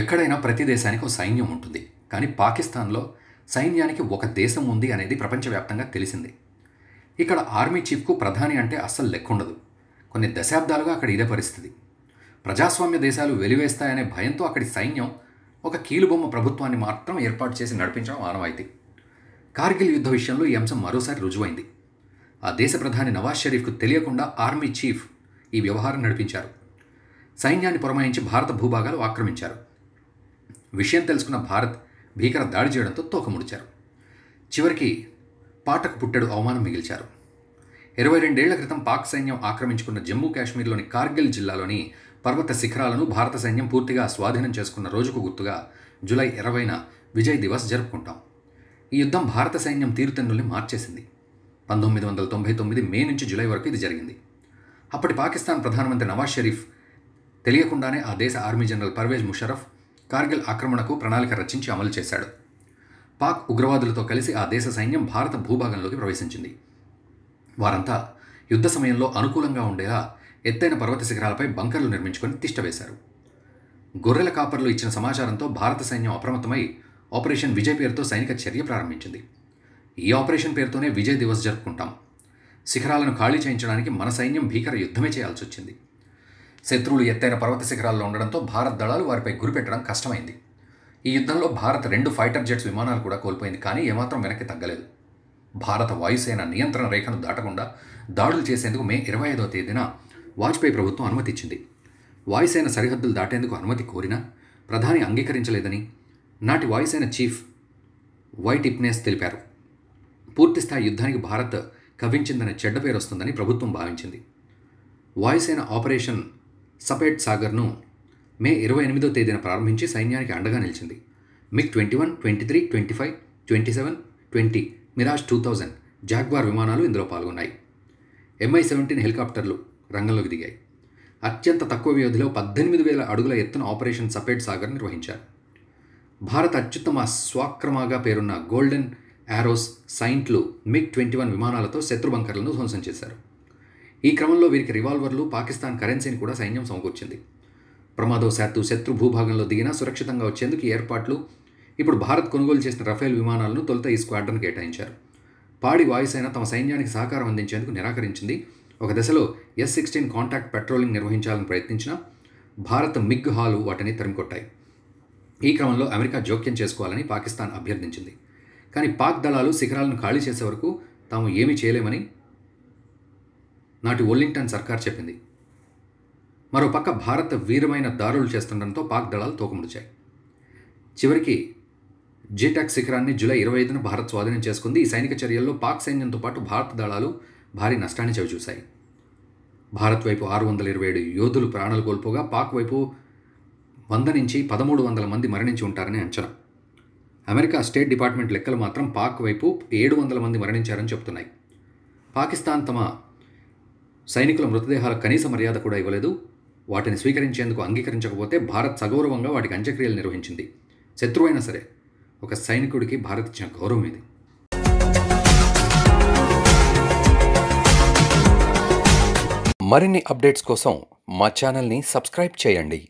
ఎక్కడైనా ప్రతి దేశానికి ఒక సైన్యం ఉంటుంది కానీ పాకిస్తాన్లో సైన్యానికి ఒక దేశం ఉంది అనేది ప్రపంచవ్యాప్తంగా తెలిసింది ఇక్కడ ఆర్మీ చీఫ్కు ప్రధాని అంటే అస్సలు లెక్కుండదు కొన్ని దశాబ్దాలుగా అక్కడ ఇదే పరిస్థితి ప్రజాస్వామ్య దేశాలు వెలివేస్తాయనే భయంతో అక్కడి సైన్యం ఒక కీలుబొమ్మ ప్రభుత్వాన్ని మాత్రం ఏర్పాటు చేసి నడిపించడం ఆనవాయితీ కార్గిల్ యుద్ధ విషయంలో ఈ అంశం మరోసారి రుజువైంది ఆ దేశ ప్రధాని నవాజ్ షరీఫ్కు తెలియకుండా ఆర్మీ చీఫ్ ఈ వ్యవహారం నడిపించారు సైన్యాన్ని పురమాయించి భారత భూభాగాలు ఆక్రమించారు విషయం తెలుసుకున్న భారత్ భీకర దాడి చేయడంతో తోకముడిచారు చివరికి పాటకు పుట్టడు అవమానం మిగిల్చారు ఇరవై రెండేళ్ల క్రితం పాక్ సైన్యం ఆక్రమించుకున్న జమ్మూ కాశ్మీర్లోని కార్గిల్ జిల్లాలోని పర్వత శిఖరాలను భారత సైన్యం పూర్తిగా స్వాధీనం చేసుకున్న రోజుకు గుర్తుగా జూలై ఇరవైన విజయ్ దివస్ జరుపుకుంటాం ఈ యుద్ధం భారత సైన్యం తీరుతెన్నుల్ని మార్చేసింది పంతొమ్మిది వందల తొంభై తొమ్మిది మే నుంచి జూలై వరకు ఇది జరిగింది అప్పటి పాకిస్తాన్ ప్రధానమంత్రి నవాజ్ షరీఫ్ తెలియకుండానే ఆ దేశ ఆర్మీ జనరల్ పర్వేజ్ ముషరఫ్ కార్గిల్ ఆక్రమణకు ప్రణాళిక రచించి అమలు చేశాడు పాక్ ఉగ్రవాదులతో కలిసి ఆ దేశ సైన్యం భారత భూభాగంలోకి ప్రవేశించింది వారంతా యుద్ధ సమయంలో అనుకూలంగా ఉండేలా ఎత్తైన పర్వత శిఖరాలపై బంకర్లు నిర్మించుకొని తిష్టవేశారు గొర్రెల కాపర్లు ఇచ్చిన సమాచారంతో భారత సైన్యం అప్రమత్తమై ఆపరేషన్ విజయ్ పేరుతో సైనిక చర్య ప్రారంభించింది ఈ ఆపరేషన్ పేరుతోనే విజయ్ దివస్ జరుపుకుంటాం శిఖరాలను ఖాళీ చేయించడానికి మన సైన్యం భీకర యుద్ధమే చేయాల్సి వచ్చింది శత్రువులు ఎత్తైన పర్వత శిఖరాల్లో ఉండడంతో భారత్ దళాలు వారిపై గురిపెట్టడం కష్టమైంది ఈ యుద్ధంలో భారత్ రెండు ఫైటర్ జెట్స్ విమానాలు కూడా కోల్పోయింది కానీ ఏమాత్రం వెనక్కి తగ్గలేదు భారత వాయుసేన నియంత్రణ రేఖను దాటకుండా దాడులు చేసేందుకు మే ఇరవై ఐదవ తేదీన వాజ్పేయి ప్రభుత్వం అనుమతిచ్చింది వాయుసేన సరిహద్దులు దాటేందుకు అనుమతి కోరినా ప్రధాని అంగీకరించలేదని నాటి వాయుసేన చీఫ్ వైట్ ఇప్నేస్ తెలిపారు పూర్తిస్థాయి యుద్ధానికి భారత్ కవించిందనే చెడ్డ పేరు వస్తుందని ప్రభుత్వం భావించింది వాయుసేన ఆపరేషన్ సపేట్ సాగర్ను మే ఇరవై ఎనిమిదో తేదీన ప్రారంభించి సైన్యానికి అండగా నిలిచింది MiG twenty one twenty three twenty five twenty seven twenty Mirage two thousand Jaguar విమానాలు ఇందులో పాల్గొన్నాయి ఎంఐ సెవెంటీన్ హెలికాప్టర్లు రంగంలోకి దిగాయి అత్యంత తక్కువ వ్యవధిలో పద్దెనిమిది వేల అడుగుల ఎత్తున ఆపరేషన్ సపేట్ సాగర్ నిర్వహించారు భారత అత్యుత్తమ స్వాక్రమాగా పేరున్న గోల్డెన్ యారోస్ సైంట్లు మిగ్ ట్వంటీ వన్ విమానాలతో శత్రు బంకర్లను ధ్వంసం చేశారు ఈ క్రమంలో వీరికి రివాల్వర్లు పాకిస్తాన్ కరెన్సీని కూడా సైన్యం సమకూర్చింది ప్రమాదవశాత్తు శత్రు భూభాగంలో దిగినా సురక్షితంగా వచ్చేందుకు ఏర్పాట్లు ఇప్పుడు భారత్ కొనుగోలు చేసిన రఫేల్ విమానాలను తొలుత ఈ స్క్వాడ్రన్ కేటాయించారు పాడి వాయుసేన తమ సైన్యానికి సహకారం అందించేందుకు నిరాకరించింది ఒక దశలో ఎస్ సిక్స్టీన్ కాంటాక్ట్ పెట్రోలింగ్ నిర్వహించాలని ప్రయత్నించిన భారత్ మిగ్ హాలు వాటిని తరిమికొట్టాయి ఈ క్రమంలో అమెరికా జోక్యం చేసుకోవాలని పాకిస్తాన్ అభ్యర్థించింది కానీ పాక్ దళాలు శిఖరాలను ఖాళీ చేసే వరకు తాము ఏమీ చేయలేమని నాటి ఒల్లింగ్టన్ సర్కార్ చెప్పింది మరోపక్క భారత వీరమైన దారులు చేస్తుండటంతో పాక్ దళాలు తోకముడిచాయి చివరికి జీటాక్ శిఖరాన్ని జూలై ఇరవై ఐదున భారత్ స్వాధీనం చేసుకుంది ఈ సైనిక చర్యల్లో పాక్ సైన్యంతో పాటు భారత దళాలు భారీ నష్టాన్ని చవిచూశాయి భారత్ వైపు ఆరు వందల ఇరవై ఏడు యోధులు ప్రాణాలు కోల్పోగా పాక్ వైపు వంద నుంచి పదమూడు వందల మంది మరణించి ఉంటారని అంచనా అమెరికా స్టేట్ డిపార్ట్మెంట్ లెక్కలు మాత్రం పాక్ వైపు ఏడు వందల మంది మరణించారని చెబుతున్నాయి పాకిస్తాన్ తమ సైనికుల మృతదేహాలు కనీస మర్యాద కూడా ఇవ్వలేదు వాటిని స్వీకరించేందుకు అంగీకరించకపోతే భారత్ సగౌరవంగా వాటికి అంత్యక్రియలు నిర్వహించింది శత్రువైనా సరే ఒక సైనికుడికి భారత్ ఇచ్చిన గౌరవం ఇది మరిన్ని అప్డేట్స్ కోసం మా ఛానల్ని సబ్స్క్రైబ్ చేయండి